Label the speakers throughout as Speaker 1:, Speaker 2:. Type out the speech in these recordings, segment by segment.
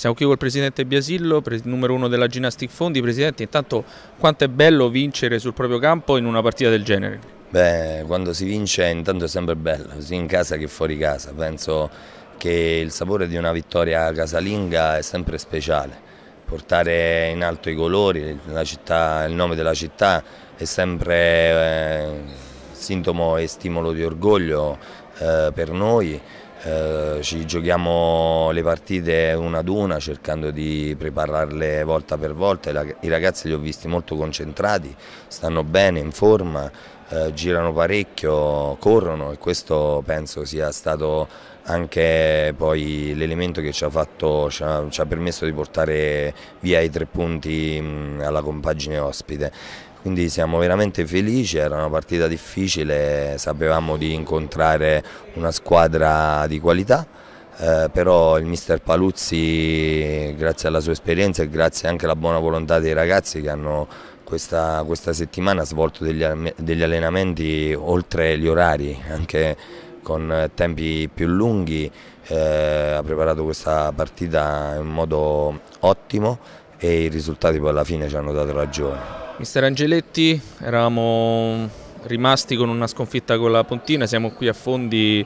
Speaker 1: Siamo qui col presidente Biasillo, numero uno della Ginnastic Fondi. Presidente, intanto quanto è bello vincere sul proprio campo in una
Speaker 2: partita del genere? Beh, quando si vince intanto è sempre bello, sia in casa che fuori casa. Penso che il sapore di una vittoria casalinga è sempre speciale. Portare in alto i colori, città, il nome della città è sempre eh, sintomo e stimolo di orgoglio eh, per noi eh, ci giochiamo le partite una ad una cercando di prepararle volta per volta. I ragazzi li ho visti molto concentrati, stanno bene, in forma, eh, girano parecchio, corrono e questo penso sia stato anche poi l'elemento che ci ha, fatto, ci, ha, ci ha, permesso di portare via i tre punti mh, alla compagine ospite quindi siamo veramente felici, era una partita difficile, sapevamo di incontrare una squadra di qualità, eh, però il mister Paluzzi grazie alla sua esperienza e grazie anche alla buona volontà dei ragazzi che hanno questa, questa settimana svolto degli, degli allenamenti oltre gli orari, anche con tempi più lunghi, eh, ha preparato questa partita in modo ottimo e i risultati poi alla fine ci hanno dato ragione.
Speaker 1: Mister Angeletti, eravamo rimasti con una sconfitta con la Pontina, siamo qui a fondi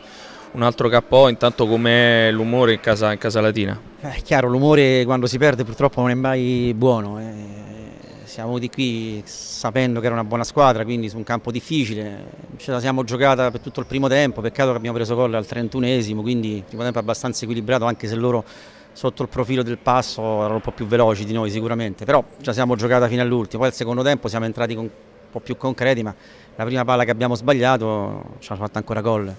Speaker 1: un altro KO, intanto com'è l'umore in casa, in casa latina?
Speaker 3: Eh, è chiaro, l'umore quando si perde purtroppo non è mai buono, eh. siamo venuti qui sapendo che era una buona squadra, quindi su un campo difficile, ce la siamo giocata per tutto il primo tempo, peccato che abbiamo preso gol al 31esimo, quindi il primo tempo abbastanza equilibrato anche se loro sotto il profilo del passo erano un po' più veloci di noi sicuramente, però ci siamo giocati fino all'ultimo, poi al secondo tempo siamo entrati con, un po' più concreti, ma la prima palla che abbiamo sbagliato ci ha fatto ancora gol.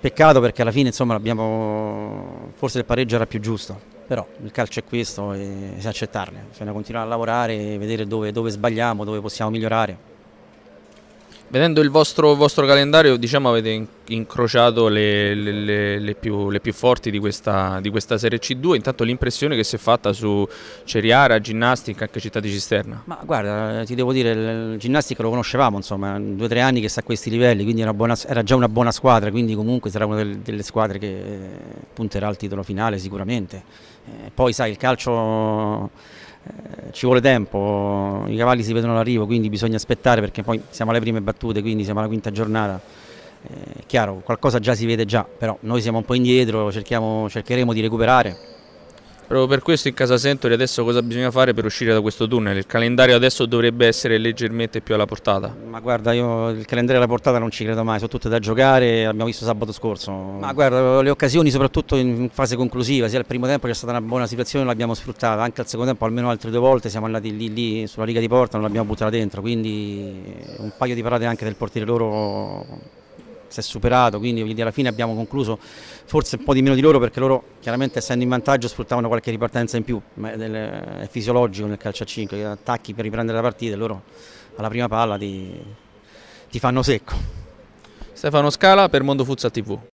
Speaker 3: Peccato perché alla fine insomma forse il pareggio era più giusto, però il calcio è questo e si accettarne, bisogna continuare a lavorare e vedere dove, dove sbagliamo, dove possiamo migliorare. Vedendo il vostro, vostro calendario, diciamo
Speaker 1: avete incrociato le, le, le, più, le più, forti di questa, di questa, Serie C2. Intanto l'impressione che si è fatta su Ceriara, Ginnastica, anche Città di Cisterna.
Speaker 3: Ma guarda, ti devo dire, il Ginnastica lo conoscevamo, insomma, due o tre anni che sta a questi livelli, quindi buona, era già una buona squadra, quindi comunque sarà una delle, delle squadre che eh, punterà al titolo finale sicuramente. Eh, poi sai, il calcio eh, ci vuole tempo, i cavalli si vedono all'arrivo, quindi bisogna aspettare perché poi siamo alle prime battute, quindi siamo alla quinta giornata. Eh, è chiaro, qualcosa già si vede già, però noi siamo un po' indietro, cercheremo di recuperare
Speaker 1: Proprio per questo in Casa Sentori adesso cosa bisogna fare per uscire da questo tunnel? Il calendario adesso dovrebbe essere leggermente più alla portata.
Speaker 3: Ma guarda, io il calendario alla portata non ci credo mai, sono tutte da giocare, l'abbiamo visto sabato scorso. Ma guarda, le occasioni soprattutto in fase conclusiva, sia al primo tempo c'è stata una buona situazione, l'abbiamo sfruttata, anche al secondo tempo almeno altre due volte siamo andati lì, lì sulla riga di porta, non l'abbiamo buttata dentro, quindi un paio di parate anche del portiere loro si è superato, quindi, alla fine abbiamo concluso forse un po' di meno di loro perché loro chiaramente essendo in vantaggio sfruttavano qualche ripartenza in più, è fisiologico nel calcio a 5, attacchi per riprendere la partita e loro alla prima palla ti, ti fanno secco. Stefano
Speaker 1: Scala per Mondo Futsal TV.